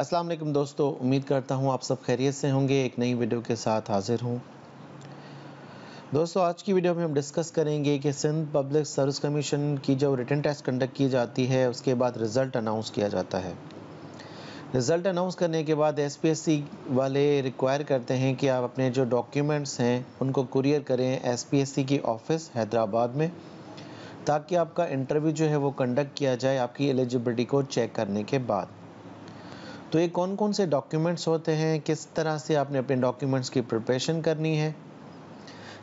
अस्सलाम वालेकुम दोस्तों उम्मीद करता हूँ आप सब खैरियत से होंगे एक नई वीडियो के साथ हाजिर हूँ दोस्तों आज की वीडियो में हम डिस्कस करेंगे कि सिंध पब्लिक सर्विस कमीशन की जो रिटर्न टेस्ट कंडक्ट की जाती है उसके बाद रिज़ल्ट अनाउंस किया जाता है रिज़ल्ट अनाउंस करने के बाद सी वाले रिक्वायर करते हैं कि आप अपने जो डॉक्यूमेंट्स हैं उनको कुरियर करें सी की ऑफ़िस हैदराबाद में ताकि आपका इंटरव्यू जो है वो कंडक्ट किया जाए आपकी एलिजिबिलिटी को चेक करने के बाद तो ये कौन कौन से डॉक्यूमेंट्स होते हैं किस तरह से आपने अपने डॉक्यूमेंट्स की प्रिपरेशन करनी है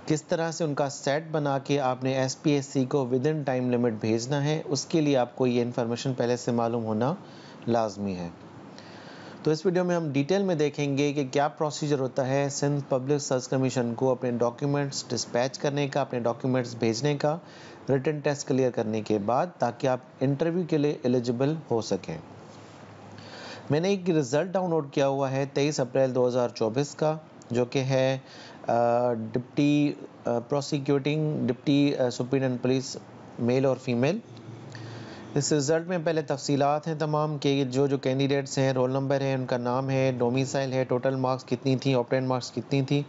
किस तरह से उनका सेट बना के आपने एस पी एस सी को विद इन टाइम लिमिट भेजना है उसके लिए आपको ये इन्फॉर्मेशन पहले से मालूम होना लाजमी है तो इस वीडियो में हम डिटेल में देखेंगे कि क्या प्रोसीजर होता है सिंध पब्लिक सर्च कमीशन को अपने डॉक्यूमेंट्स डिस्पैच करने का अपने डॉक्यूमेंट्स भेजने का रिटर्न टेस्ट क्लियर करने के बाद ताकि आप इंटरव्यू के लिए एलिजिबल हो सकें मैंने एक रिज़ल्ट डाउनलोड किया हुआ है 23 अप्रैल 2024 का जो कि है deputy prosecuting deputy superintendent police male और फीमेल इस रिज़ल्ट में पहले तफसीत हैं तमाम के जो जो कैंडिडेट्स हैं रोल नंबर है उनका नाम है डोमिसाइल है टोटल मार्क्स कितनी थी ऑपरेंट मार्क्स कितनी थी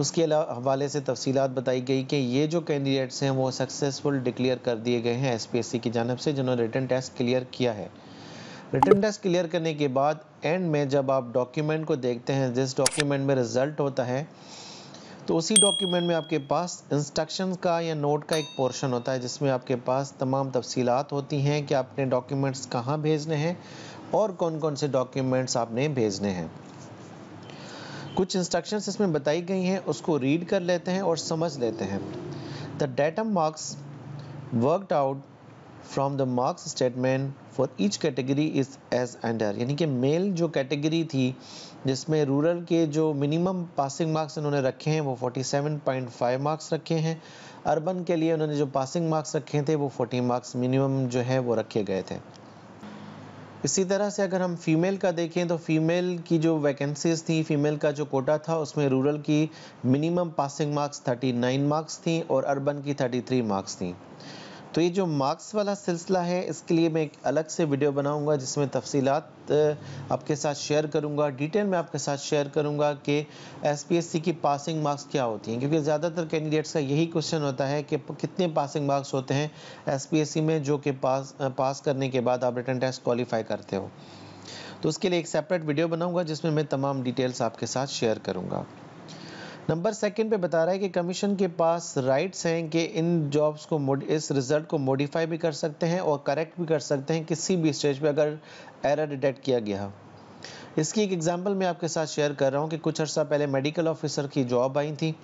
उसके हवाले से तफसीत बताई गई कि ये जो कैंडिडेट्स हैं वो सक्सेसफुल डिक्लेयर कर दिए गए हैं एस की जानब से जिन्होंने रिटर्न टेस्ट क्लियर किया है रिटर्न टेस्ट क्लियर करने के बाद एंड में जब आप डॉक्यूमेंट को देखते हैं जिस डॉक्यूमेंट में रिजल्ट होता है तो उसी डॉक्यूमेंट में आपके पास इंस्ट्रक्शन का या नोट का एक पोर्शन होता है जिसमें आपके पास तमाम तफसीलात होती हैं कि आपने डॉक्यूमेंट्स कहाँ भेजने हैं और कौन कौन से डॉक्यूमेंट्स आपने भेजने हैं कुछ इंस्ट्रक्शंस इसमें बताई गई हैं उसको रीड कर लेते हैं और समझ लेते हैं the datum marks worked out from the marks statement for each category is as under यानी कि मेल जो कैटेगरी थी जिसमें रूरल के जो मिनिमम पासिंग मार्क्स इन्होंने रखे हैं वो 47.5 मार्क्स रखे हैं अर्बन के लिए उन्होंने जो पासिंग मार्क्स रखे थे वो 40 मार्क्स मिनिमम जो है वो रखे गए थे इसी तरह से अगर हम फीमेल का देखें तो फीमेल की जो वैकेंसीज थी फीमेल का जो कोटा था उसमें रूरल की मिनिमम पासिंग मार्क्स 39 मार्क्स थी और अर्बन की 33 मार्क्स थी तो ये जो मार्क्स वाला सिलसिला है इसके लिए मैं एक अलग से वीडियो बनाऊंगा जिसमें तफसीलात आपके साथ शेयर करूंगा डिटेल में आपके साथ शेयर करूंगा कि एसपीएससी की पासिंग मार्क्स क्या होती हैं क्योंकि ज़्यादातर कैंडिडेट्स का यही क्वेश्चन होता है कि कितने पासिंग मार्क्स होते हैं एसपीएससी में जो कि पास पास करने के बाद आप रिटर्न टेस्ट क्वालिफाई करते हो तो उसके लिए एक सेपरेट वीडियो बनाऊँगा जिसमें मैं तमाम डिटेल्स आपके साथ शेयर करूँगा नंबर सेकंड पे बता रहा है कि कमीशन के पास राइट्स हैं कि इन जॉब्स को इस रिजल्ट को मॉडिफाई भी कर सकते हैं और करेक्ट भी कर सकते हैं किसी भी स्टेज पे अगर एरर डिटेक्ट किया गया इसकी एक एग्जांपल मैं आपके साथ शेयर कर रहा हूँ कि कुछ अर्सा पहले मेडिकल ऑफिसर की जॉब आई थी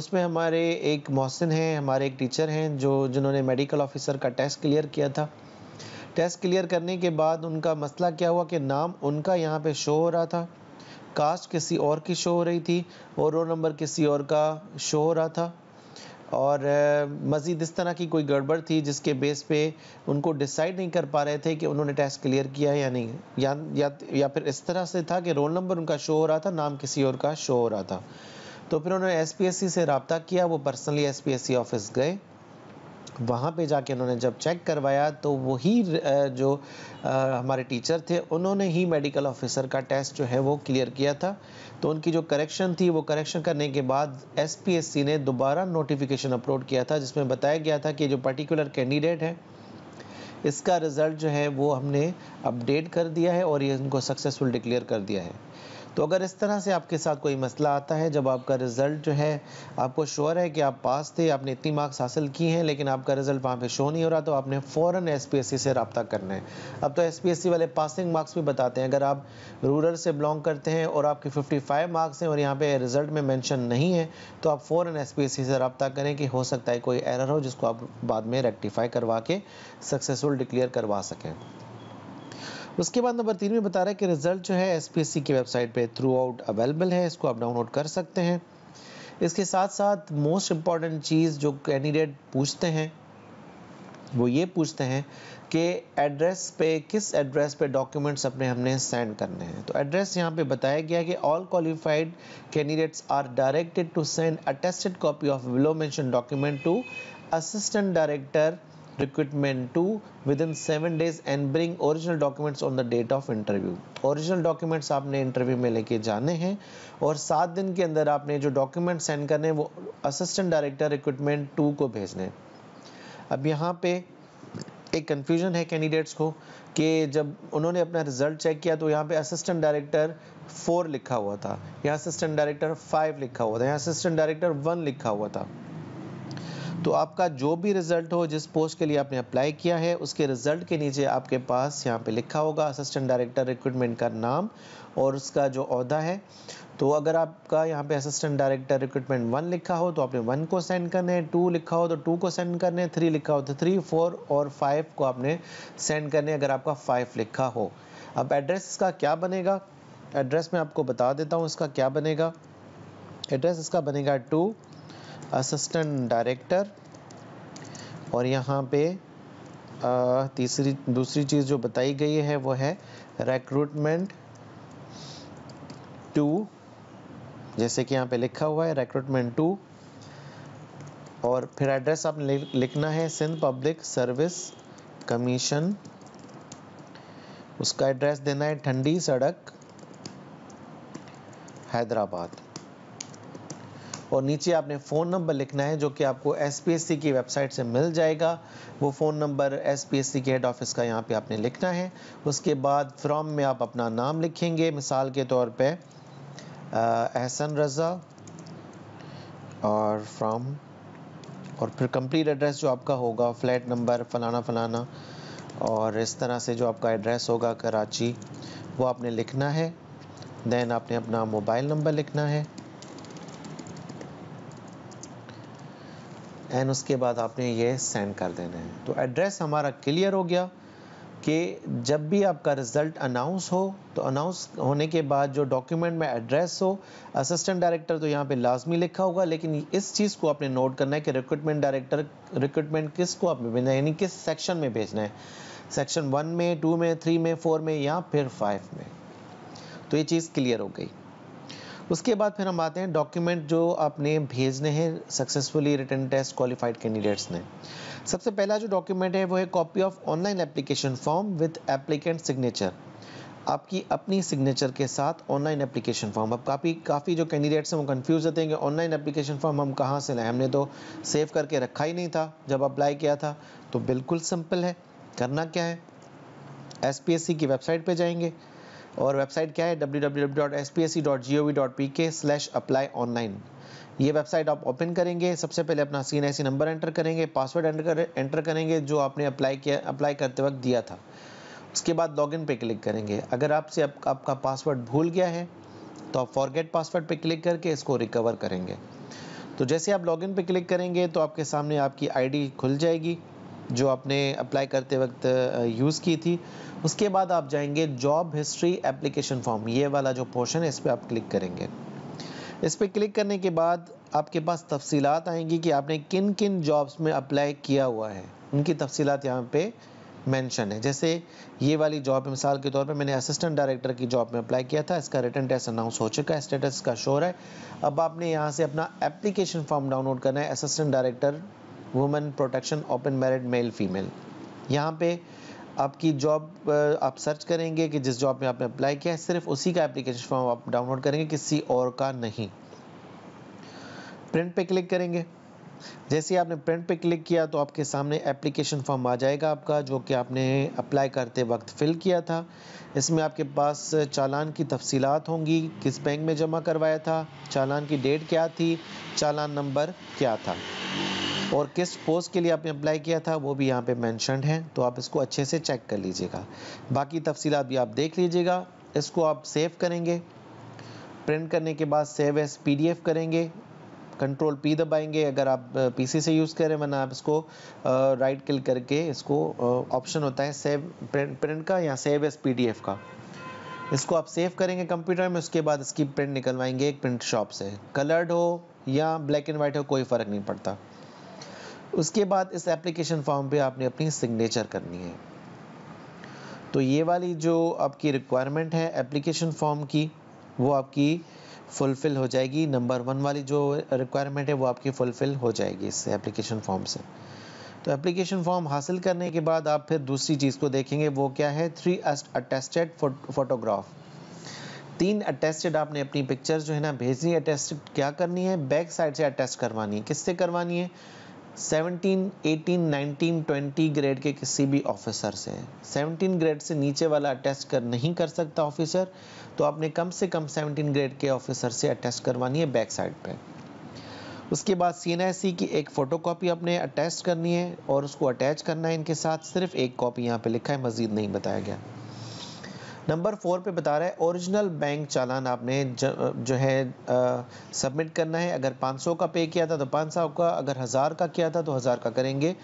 उसमें हमारे एक मोहसिन हैं हमारे एक टीचर हैं जो जिन्होंने मेडिकल ऑफिसर का टेस्ट क्लियर किया था टेस्ट क्लियर करने के बाद उनका मसला क्या हुआ कि नाम उनका यहाँ पे शो हो रहा था कास्ट किसी और की शो हो रही थी और रोल नंबर किसी और का शो हो रहा था और मज़ीद इस तरह की कोई गड़बड़ थी जिसके बेस पे उनको डिसाइड नहीं कर पा रहे थे कि उन्होंने टेस्ट क्लियर किया है या नहीं या या या फिर इस तरह से था कि रोल नंबर उनका शो हो रहा था नाम किसी और का शो हो रहा था तो फिर उन्होंने एस से रबता किया वो पर्सनली एस ऑफिस गए वहाँ पे जाके उन्होंने जब चेक करवाया तो वही जो हमारे टीचर थे उन्होंने ही मेडिकल ऑफिसर का टेस्ट जो है वो क्लियर किया था तो उनकी जो करेक्शन थी वो करेक्शन करने के बाद एसपीएससी ने दोबारा नोटिफिकेशन अपलोड किया था जिसमें बताया गया था कि जो पर्टिकुलर कैंडिडेट है इसका रिज़ल्ट जो है वो हमने अपडेट कर दिया है और ये उनको सक्सेसफुल डिक्लेयर कर दिया है तो अगर इस तरह से आपके साथ कोई मसला आता है जब आपका रिज़ल्ट जो है आपको श्योर है कि आप पास थे आपने इतनी मार्क्स हासिल की हैं लेकिन आपका रिज़ल्ट वहाँ पे शो नहीं हो रहा तो आपने फ़ौरन एस से रबता करना है अब तो एस वाले पासिंग मार्क्स भी बताते हैं अगर आप रूरल से बिलोंग करते हैं और आपके फाइव मार्क्स हैं और यहाँ पर रिज़ल्ट में मैंशन नहीं है तो आप फ़ौर एस से रबता करें कि हो सकता है कोई एरर हो जिसको आप बाद में रेक्टिफाई करवा के सक्सेसफुल डिक्लेयर करवा सकें उसके बाद नंबर तीन में बता रहा है कि रिजल्ट जो है एसपीएससी की वेबसाइट पे थ्रू आउट अवेलेबल है इसको आप डाउनलोड कर सकते हैं इसके साथ साथ मोस्ट इम्पॉर्टेंट चीज़ जो कैंडिडेट पूछते हैं वो ये पूछते हैं कि एड्रेस पे किस एड्रेस पे डॉक्यूमेंट्स अपने हमने सेंड करने हैं तो एड्रेस यहाँ पे बताया गया कि all qualified candidates are directed to send attested copy of below mentioned document to assistant director recruitment to within seven days and bring original documents on the date of interview original documents आपने interview में लेके जाने हैं और सात दिन के अंदर आपने जो डॉक्यूमेंट सेंड करने वो असिस्टेंट डायरेक्टर रिक्रूटमेंट टू को भेजने अब यहाँ पे एक कन्फ्यूजन है कैंडिडेट्स को कि जब उन्होंने अपना रिजल्ट चेक किया तो यहाँ पे असिस्टेंट डायरेक्टर फोर लिखा हुआ था यहाँ असिस्टेंट डायरेक्टर फाइव लिखा हुआ था यहाँ असिस्टेंट डायरेक्टर वन लिखा हुआ था तो आपका जो भी रिजल्ट हो जिस पोस्ट के लिए आपने अप्लाई किया है उसके रिजल्ट के नीचे आपके पास यहाँ पे लिखा होगा असिस्टेंट डायरेक्टर रिक्रूटमेंट का नाम और उसका जो अहदा है तो अगर आपका यहाँ पे असिस्टेंट डायरेक्टर रिक्रूटमेंट वन लिखा हो तो आपने वन को सेंड करना है टू लिखा हो तो टू को सेंड करने है थ्री लिखा हो तो थ्री फोर और फाइव को आपने सेंड करने अगर आपका फाइव लिखा हो अब एड्रेस इसका क्या बनेगा एड्रेस मैं आपको बता देता हूँ इसका क्या बनेगा एड्रेस इसका बनेगा टू असिस्टेंट डायरेक्टर और यहाँ पे तीसरी दूसरी चीज़ जो बताई गई है वो है रिक्रूटमेंट टू जैसे कि यहाँ पे लिखा हुआ है रिक्रूटमेंट टू और फिर एड्रेस आप लिखना है सिंध पब्लिक सर्विस कमीशन उसका एड्रेस देना है ठंडी सड़क हैदराबाद और नीचे आपने फ़ोन नंबर लिखना है जो कि आपको एस की वेबसाइट से मिल जाएगा वो फ़ोन नंबर एस के हेड ऑफिस का यहाँ पे आपने लिखना है उसके बाद फ्रॉम में आप अपना नाम लिखेंगे मिसाल के तौर पे एहसन रज़ा और फ्राम और फिर कंप्लीट एड्रेस जो आपका होगा फ्लैट नंबर फलाना फलाना और इस तरह से जो आपका एड्रेस होगा कराची वो आपने लिखना है देन आपने अपना मोबाइल नंबर लिखना है एंड उसके बाद आपने ये सेंड कर देना है तो एड्रेस हमारा क्लियर हो गया कि जब भी आपका रिज़ल्ट अनाउंस हो तो अनाउंस होने के बाद जो डॉक्यूमेंट में एड्रेस हो असिस्टेंट डायरेक्टर तो यहाँ पे लाजमी लिखा होगा लेकिन इस चीज़ को आपने नोट करना है कि रिक्रूटमेंट डायरेक्टर रिक्रूटमेंट किस को आपने भेजना है यानी किस सेक्शन में भेजना है सेक्शन वन में टू में थ्री में फोर में या फिर फाइव में तो ये चीज़ क्लियर हो गई उसके बाद फिर हम आते हैं डॉक्यूमेंट जो आपने भेजने हैं successfully written test qualified candidates ने सबसे पहला जो डॉक्यूमेंट है वो है copy of online application form with applicant signature आपकी अपनी सिग्नेचर के साथ ऑनलाइन एप्लीकेशन फॉर्म अब काफ़ी काफ़ी जो कैंडिडेट्स हैं वो कंफ्यूज रहते हैं कि ऑनलाइन एप्लीकेशन फॉर्म हम कहाँ से लाएं हमने तो सेव करके रखा ही नहीं था जब अप्लाई किया था तो बिल्कुल सिंपल है करना क्या है एस की वेबसाइट पर जाएंगे और वेबसाइट क्या है www.spsc.gov.pk स्लैश अप्लाई ऑनलाइन ये वेबसाइट आप ओपन करेंगे सबसे पहले अपना सी एन नंबर एंटर करेंगे पासवर्ड एंटर एंटर करेंगे जो आपने अप्लाई किया अप्लाई करते वक्त दिया था उसके बाद लॉगिन पे क्लिक करेंगे अगर आपसे आप, आपका पासवर्ड भूल गया है तो आप फॉरगेट पासवर्ड पे क्लिक करके इसको रिकवर करेंगे तो जैसे आप लॉगिन पे क्लिक करेंगे तो आपके सामने आपकी आईडी खुल जाएगी जो आपने अप्लाई करते वक्त यूज़ की थी उसके बाद आप जाएंगे जॉब हिस्ट्री एप्लीकेशन फॉर्म ये वाला जो पोर्शन है इस पर आप क्लिक करेंगे इस पर क्लिक करने के बाद आपके पास तफसीलात आएंगी कि आपने किन किन जॉब्स में अप्लाई किया हुआ है उनकी तफसीलात यहाँ पे मेंशन है जैसे ये वाली जॉब मिसाल के तौर पे मैंने असिस्टेंट डायरेक्टर की जॉब में अप्लाई किया था इसका रिटर्न टेस्ट अनाउंस हो चुका है स्टेटस का शोर है अब आपने यहाँ से अपना एप्लीकेशन फॉर्म डाउनलोड करना है assistant director women protection open married male female यहाँ पे आपकी जॉब आप सर्च करेंगे कि जिस जॉब में आपने अप्लाई किया है सिर्फ उसी का एप्लीकेशन फॉर्म आप डाउनलोड करेंगे किसी और का नहीं प्रिंट पे क्लिक करेंगे जैसे ही आपने प्रिंट पे क्लिक किया तो आपके सामने एप्लीकेशन फॉर्म आ जाएगा आपका जो कि आपने अप्लाई करते वक्त फिल किया था इसमें आपके पास चालान की तफसीलात होंगी किस बैंक में जमा करवाया था चालान की डेट क्या थी चालान नंबर क्या था और किस पोस्ट के लिए आपने अप्लाई किया था वो भी यहाँ पे मैंशनड है तो आप इसको अच्छे से चेक कर लीजिएगा बाकी तफसीत भी आप देख लीजिएगा इसको आप सेव करेंगे प्रिंट करने के बाद सेव एस पी करेंगे कंट्रोल पी दबाएंगे अगर आप पीसी से यूज़ करें वरना आप इसको राइट क्लिक करके इसको ऑप्शन होता है सेव प्रिंट प्रिंट का या सेव एस एफ का इसको आप सेव करेंगे कंप्यूटर में उसके बाद इसकी प्रिंट निकलवाएंगे एक प्रिंट शॉप से कलर्ड हो या ब्लैक एंड वाइट हो कोई फ़र्क नहीं पड़ता उसके बाद इस एप्लीकेशन फॉर्म पे आपने अपनी सिग्नेचर करनी है तो ये वाली जो आपकी रिक्वायरमेंट है एप्लीकेशन फॉर्म की वो आपकी फुलफ़िल हो जाएगी नंबर वन वाली जो रिक्वायरमेंट है वो आपकी फुलफ़िल हो जाएगी इस एप्लीकेशन फॉर्म से तो एप्लीकेशन फॉर्म हासिल करने के बाद आप फिर दूसरी चीज़ को देखेंगे वो क्या है थ्री अटेस्टेड फोटोग्राफ तीन अटेस्टेड आपने अपनी पिक्चर जो है ना भेजनी अटेस्टेड क्या करनी है बैक साइड से अटेस्ट करवानी है किससे करवानी है 17, 18, 19, 20 ग्रेड के किसी भी ऑफिसर से 17 ग्रेड से नीचे वाला अटेस्ट कर नहीं कर सकता ऑफिसर तो आपने कम से कम 17 ग्रेड के ऑफिसर से अटेस्ट करवानी है बैक साइड पे उसके बाद सी की एक फ़ोटोकॉपी आपने अटेस्ट करनी है और उसको अटैच करना है इनके साथ सिर्फ एक कॉपी यहाँ पे लिखा है मज़ीद नहीं बताया गया नंबर फोर पे बता रहा है ओरिजिनल बैंक चालान आपने ज, जो है सबमिट करना है अगर 500 का पे किया था तो 500 का अगर हज़ार का किया था तो हज़ार का करेंगे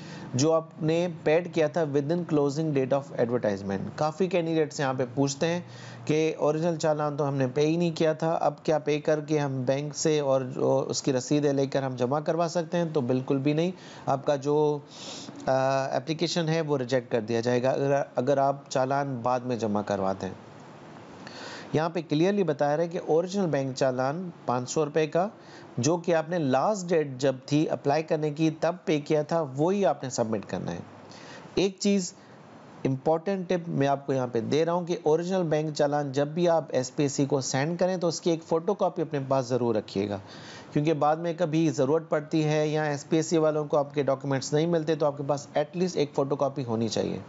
जो आपने पेड किया था within closing date of advertisement काफ़ी कैंडिडेट्स यहाँ पे पूछते हैं कि ओरिजिनल चालान तो हमने पे ही नहीं किया था अब क्या पे करके हम बैंक से और जो उसकी रसीदें लेकर हम जमा करवा सकते हैं तो बिल्कुल भी नहीं आपका जो एप्लीकेशन है वो रिजेक्ट कर दिया जाएगा अगर अगर आप चालान बाद में जमा करवाते हैं यहाँ पे क्लियरली बताया है कि ओरिजिनल बैंक चालान पाँच सौ रुपये का जो कि आपने लास्ट डेट जब थी अप्लाई करने की तब पे किया था वही आपने सबमिट करना है एक चीज़ इंपॉर्टेंट टिप मैं आपको यहाँ पे दे रहा हूँ कि ओरिजिनल बैंक चालान जब भी आप एसपीसी को सेंड करें तो उसकी एक फ़ोटोकॉपी अपने पास ज़रूर रखिएगा क्योंकि बाद में कभी ज़रूरत पड़ती है या एसपीसी वालों को आपके डॉक्यूमेंट्स नहीं मिलते तो आपके पास एटलीस्ट एक फ़ोटोकॉपी होनी चाहिए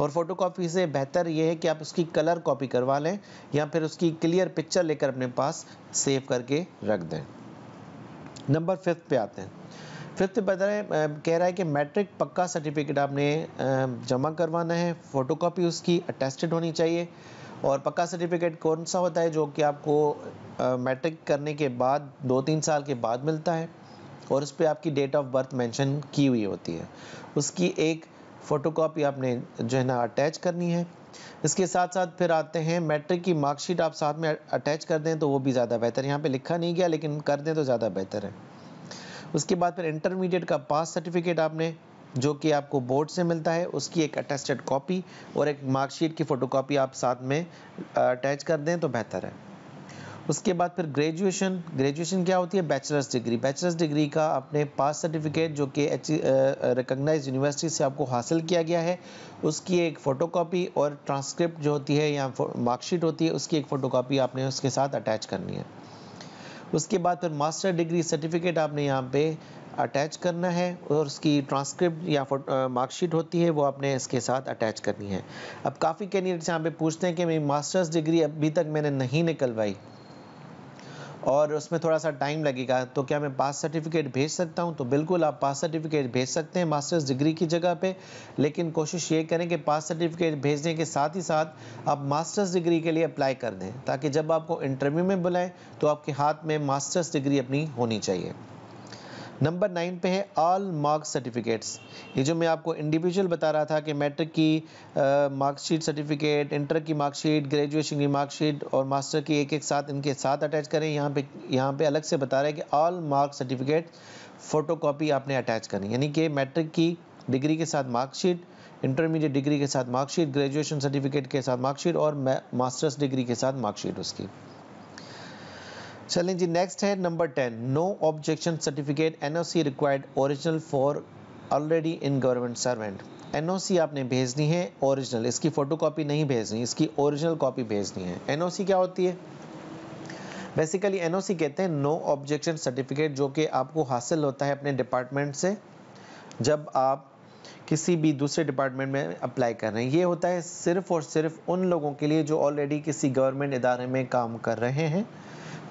और फोटोकॉपी से बेहतर ये है कि आप उसकी कलर कॉपी करवा लें या फिर उसकी क्लियर पिक्चर लेकर अपने पास सेव करके रख दें नंबर फिफ्थ पे आते हैं फिफ्थ बता रहे कह रहा है कि मैट्रिक पक्का सर्टिफिकेट आपने जमा करवाना है फोटोकॉपी उसकी अटेस्टेड होनी चाहिए और पक्का सर्टिफिकेट कौन सा होता है जो कि आपको मैट्रिक करने के बाद दो तीन साल के बाद मिलता है और उस पर आपकी डेट ऑफ बर्थ मेंशन की हुई होती है उसकी एक फ़ोटोकॉपी आपने जो है ना अटैच करनी है इसके साथ साथ फिर आते हैं मैट्रिक की मार्कशीट आप साथ में अटैच कर दें तो वो भी ज़्यादा बेहतर यहाँ पे लिखा नहीं गया लेकिन कर दें तो ज़्यादा बेहतर है उसके बाद फिर इंटरमीडिएट का पास सर्टिफिकेट आपने जो कि आपको बोर्ड से मिलता है उसकी एक अटेस्टेड कॉपी और एक मार्कशीट की फ़ोटोकॉपी आप साथ में अटैच कर दें तो बेहतर है उसके बाद फिर ग्रेजुएशन ग्रेजुएशन क्या होती है बैचलर्स डिग्री बैचलर्स डिग्री का अपने पास सर्टिफिकेट जो कि रिकगनाइज यूनिवर्सिटी से आपको हासिल किया गया है उसकी एक फ़ोटोकॉपी और ट्रांसक्रिप्ट जो होती है या मार्कशीट होती है उसकी एक फ़ोटोकॉपी आपने उसके साथ अटैच करनी है उसके बाद फिर मास्टर डिग्री सर्टिफिकेट आपने यहाँ पे अटैच करना है और उसकी ट्रांसक्रिप्ट या मार्कशीट होती है वो आपने इसके साथ अटैच करनी है अब काफ़ी कैंडिडेट्स यहाँ पे पूछते हैं कि मेरी मास्टर्स डिग्री अभी तक मैंने नहीं निकलवाई और उसमें थोड़ा सा टाइम लगेगा तो क्या मैं पास सर्टिफिकेट भेज सकता हूँ तो बिल्कुल आप पास सर्टिफिकेट भेज सकते हैं मास्टर्स डिग्री की जगह पे लेकिन कोशिश ये करें कि पास सर्टिफिकेट भेजने के साथ ही साथ आप मास्टर्स डिग्री के लिए अप्लाई कर दें ताकि जब आपको इंटरव्यू में बुलाएं तो आपके हाथ में मास्टर्स डिग्री अपनी होनी चाहिए नंबर नाइन पे है ऑल मार्क्स सर्टिफिकेट्स ये जो मैं आपको इंडिविजुअल बता रहा था कि मैट्रिक की मार्कशीट सर्टिफिकेट इंटर की मार्कशीट ग्रेजुएशन की मार्कशीट और मास्टर की एक एक साथ इनके साथ अटैच करें यहाँ पे यहाँ पे अलग से बता रहे हैं कि ऑल मार्क्स सर्टिफिकेट फोटोकॉपी आपने अटैच करें यानी कि मैट्रिक की डिग्री के साथ मार्कशीट इंटरमीडिएट डिग्री के साथ मार्कशीट ग्रेजुएशन सर्टिफिकेट के साथ मार्कशीट और मास्टर्स डिग्री के साथ मार्कशीट उसकी चलें जी नेक्स्ट है number ten no objection certificate NOC required original for already in government servant NOC आपने भेजनी है ओरिजिनल इसकी फोटोकॉपी नहीं भेजनी इसकी ओरिजिनल कॉपी भेजनी है एनओसी क्या होती है बेसिकली एनओसी कहते हैं नो ऑब्जेक्शन सर्टिफिकेट जो कि आपको हासिल होता है अपने डिपार्टमेंट से जब आप किसी भी दूसरे डिपार्टमेंट में अप्लाई कर रहे हैं ये होता है सिर्फ और सिर्फ उन लोगों के लिए जो ऑलरेडी किसी गवर्नमेंट इदारे में काम कर रहे हैं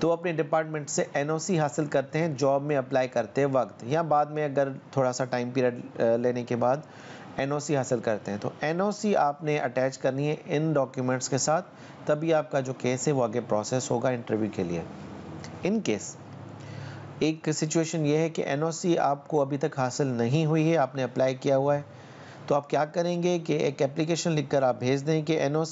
तो अपने डिपार्टमेंट से एनओसी हासिल करते हैं जॉब में अप्लाई करते वक्त या बाद में अगर थोड़ा सा टाइम पीरियड लेने के बाद एनओसी हासिल करते हैं तो एनओसी आपने अटैच करनी है इन डॉक्यूमेंट्स के साथ तभी आपका जो केस है वो आगे प्रोसेस होगा इंटरव्यू के लिए इन केस एक सिचुएशन ये है कि एन आपको अभी तक हासिल नहीं हुई है आपने अप्लाई किया हुआ है तो आप क्या करेंगे कि एक एप्लीकेशन लिखकर आप भेज दें कि एन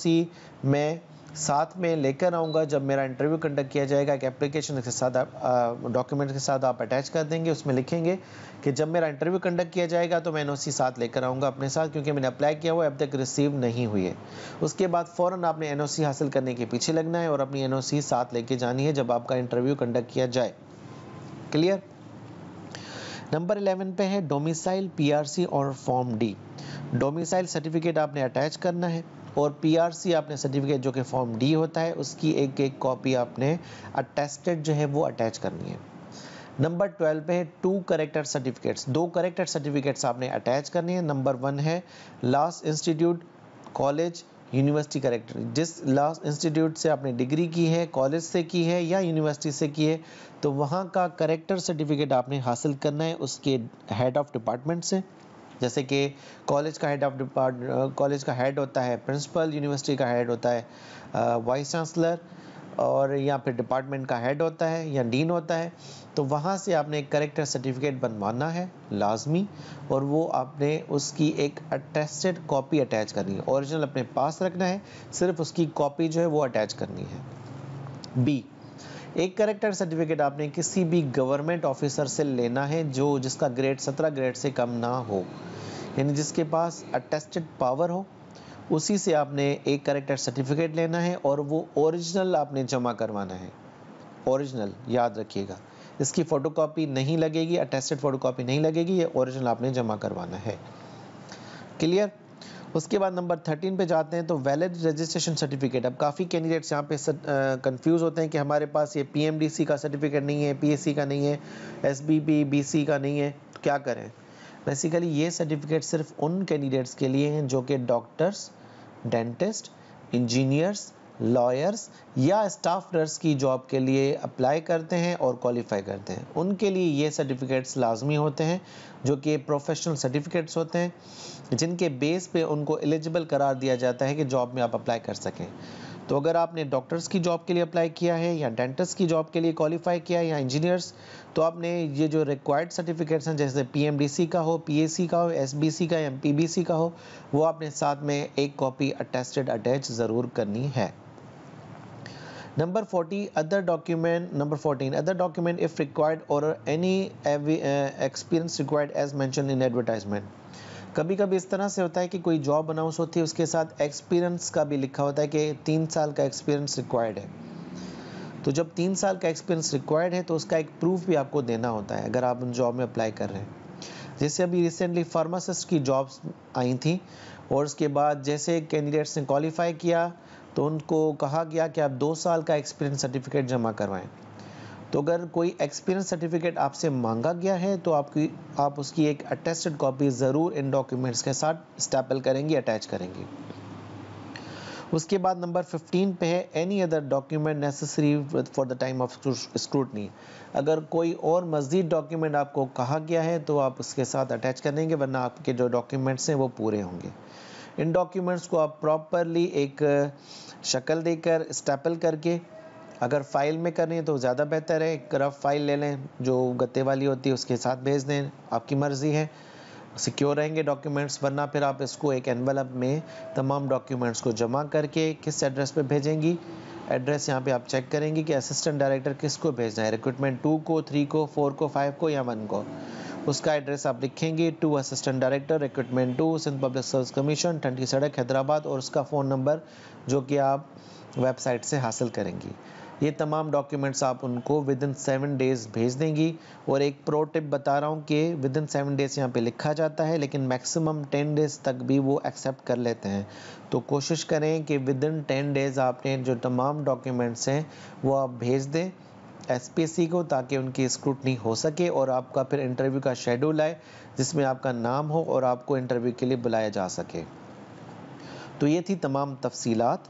में साथ में लेकर आऊँगा जब मेरा इंटरव्यू कंडक्ट किया जाएगा एक एप्लीकेशन के साथ डॉक्यूमेंट के साथ आप अटैच कर देंगे उसमें लिखेंगे कि जब मेरा इंटरव्यू कंडक्ट किया जाएगा तो मैं एन साथ लेकर आऊँगा अपने साथ क्योंकि मैंने अप्लाई किया हुआ अब तक रिसीव नहीं हुई है उसके बाद फ़ौर आपने एन हासिल करने के पीछे लगना है और अपनी एन साथ लेके जानी है जब आपका इंटरव्यू कंडक्ट किया जाए क्लियर नंबर 11 पे है डोमिसाइल पीआरसी और फॉर्म डी डोमिसाइल सर्टिफिकेट आपने अटैच करना है और पीआरसी आपने सर्टिफिकेट जो कि फॉर्म डी होता है उसकी एक एक कॉपी आपने अटेस्टेड जो है वो अटैच करनी है नंबर ट्वेल्व पे है टू करेक्टर सर्टिफिकेट्स दो करेक्टर सर्टिफिकेट्स आपने अटैच करनी है नंबर वन है last institute college university character जिस लास्ट इंस्टीट्यूट से आपने डिग्री की है कॉलेज से की है या यूनिवर्सिटी से की है तो वहाँ का करेक्टर सर्टिफिकेट आपने हासिल करना है उसके हेड ऑफ डिपार्टमेंट से जैसे कि कॉलेज का हेड ऑफ डिपार्ट कॉलेज का हेड होता है प्रिंसिपल यूनिवर्सिटी का हेड होता है वाइस चांसलर और या फिर डिपार्टमेंट का हेड होता है या डीन होता है तो वहाँ से आपने एक करेक्टर सर्टिफिकेट बनवाना है लाजमी और वो आपने उसकी एक अटेस्टेड कॉपी अटैच करनी है ओरिजिनल अपने पास रखना है सिर्फ उसकी कॉपी जो है वो अटैच करनी है बी एक करेक्टर सर्टिफिकेट आपने किसी भी गवर्नमेंट ऑफिसर से लेना है जो जिसका ग्रेड सत्रह ग्रेड से कम ना हो यानी जिसके पास अटेस्टेड पावर हो उसी से आपने एक करेक्टर सर्टिफिकेट लेना है और वो ओरिजिनल आपने जमा करवाना है ओरिजिनल याद रखिएगा इसकी फ़ोटोकॉपी नहीं लगेगी अटेस्टेड फ़ोटोकॉपी नहीं लगेगी ये ओरिजिनल आपने जमा करवाना है क्लियर उसके बाद नंबर थर्टीन पे जाते हैं तो वैलिड रजिस्ट्रेशन सर्टिफिकेट अब काफ़ी कैंडिडेट्स यहाँ पे कंफ्यूज होते हैं कि हमारे पास ये पीएमडीसी का सर्टिफिकेट नहीं है पीएससी का नहीं है एसबीपी बीसी का नहीं है तो क्या करें बेसिकली ये सर्टिफिकेट सिर्फ उन कैंडिडेट्स के लिए हैं जो कि डॉक्टर्स डेंटिस्ट इंजीनियर्स लॉयर्स या स्टाफ नर्स की जॉब के लिए अप्लाई करते हैं और क्वालिफाई करते हैं उनके लिए ये सर्टिफिकेट्स लाजमी होते हैं जो कि प्रोफेशनल सर्टिफिकेट्स होते हैं जिनके बेस पे उनको एलिजिबल करार दिया जाता है कि जॉब में आप अप्लाई कर सकें तो अगर आपने डॉक्टर्स की जॉब के लिए अप्लाई किया है या डेंटस्ट की जॉब के लिए क्वालिफाई किया है या इंजीनियर्स तो आपने ये जो रिक्वायर्ड सर्टिफिकेट्स हैं जैसे पीएमडीसी का हो पीएसी का हो एसबीसी का या एमपीबीसी का हो वो आपने साथ में एक कॉपी अटेस्टेड अटैच ज़रूर करनी है Number 40, other document. Number 14, other document if required or any uh, experience required as mentioned in advertisement. कभी कभी इस तरह से होता है कि कोई जॉब अनाउंस होती है उसके साथ एक्सपीरियंस का भी लिखा होता है कि तीन साल का एक्सपीरियंस रिक्वायर्ड है तो जब तीन साल का एक्सपीरियंस रिक्वायर्ड है तो उसका एक प्रूफ भी आपको देना होता है अगर आप उन जॉब में अप्लाई कर रहे हैं जैसे अभी रिसेंटली फार्मासिस्ट की जॉब्स आई थी और उसके बाद जैसे कैंडिडेट्स ने क्वालिफाई किया तो उनको कहा गया कि आप दो साल का एक्सपीरियंस सर्टिफिकेट जमा करवाएं तो अगर कोई एक्सपीरियंस सर्टिफिकेट आपसे मांगा गया है तो आपकी आप उसकी एक अटेस्टेड कॉपी ज़रूर इन डॉक्यूमेंट्स के साथ स्टैपल करेंगी अटैच करेंगी उसके बाद नंबर 15 पे है any other document necessary for the time of scrutiny अगर कोई और मज़ीद डॉक्यूमेंट आपको कहा गया है तो आप उसके साथ अटैच कर देंगे वरना आपके जो डॉक्यूमेंट्स हैं वो पूरे होंगे इन डॉक्यूमेंट्स को आप प्रॉपरली एक शक्ल देकर स्टेपल करके अगर फाइल में करनी है तो ज़्यादा बेहतर है एक रफ फाइल ले लें जो गत्ते वाली होती है उसके साथ भेज दें आपकी मर्ज़ी है सिक्योर रहेंगे डॉक्यूमेंट्स वरना फिर आप इसको एक एनवलप में तमाम डॉक्यूमेंट्स को जमा करके किस एड्रेस पे भेजेंगी एड्रेस यहाँ पे आप चेक करेंगे कि असिस्टेंट डायरेक्टर किसको भेजना है रिक्रूटमेंट टू को थ्री को फोर को फाइव को या वन को उसका एड्रेस आप लिखेंगे to assistant director recruitment two Sindh public service commission Thandi Sadak Hyderabad और उसका फ़ोन नंबर जो कि आप वेबसाइट से हासिल करेंगी ये तमाम डॉक्यूमेंट्स आप उनको विद इन सेवन डेज़ भेज देंगी और एक प्रो टिप बता रहा हूँ कि विद इन सेवन डेज़ यहाँ पे लिखा जाता है लेकिन मैक्सिमम टेन डेज़ तक भी वो एक्सेप्ट कर लेते हैं तो कोशिश करें कि विद इन टेन डेज़ आपने जो तमाम डॉक्यूमेंट्स हैं वो आप भेज दें एसपीसी को ताकि उनकी स्क्रूटनी हो सके और आपका फिर इंटरव्यू का शेड्यूल आए जिसमें आपका नाम हो और आपको इंटरव्यू के लिए बुलाया जा सके तो ये थी तमाम तफसीलात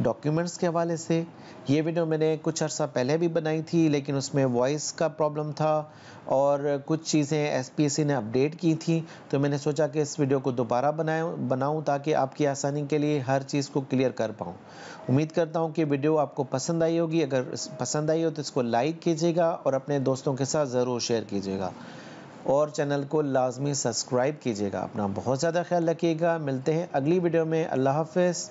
डॉक्यूमेंट्स के हवाले से ये वीडियो मैंने कुछ अर्सा पहले भी बनाई थी लेकिन उसमें वॉइस का प्रॉब्लम था और कुछ चीज़ें एसपीएससी ने अपडेट की थी तो मैंने सोचा कि इस वीडियो को दोबारा बनाए बनाऊँ ताकि आपकी आसानी के लिए हर चीज़ को क्लियर कर पाऊँ उम्मीद करता हूँ कि वीडियो आपको पसंद आई होगी अगर पसंद आई हो तो इसको लाइक कीजिएगा और अपने दोस्तों के साथ ज़रूर शेयर कीजिएगा और चैनल को लाजमी सब्सक्राइब कीजिएगा अपना बहुत ज़्यादा ख्याल रखिएगा मिलते हैं अगली वीडियो में अल्लाह हाफिज़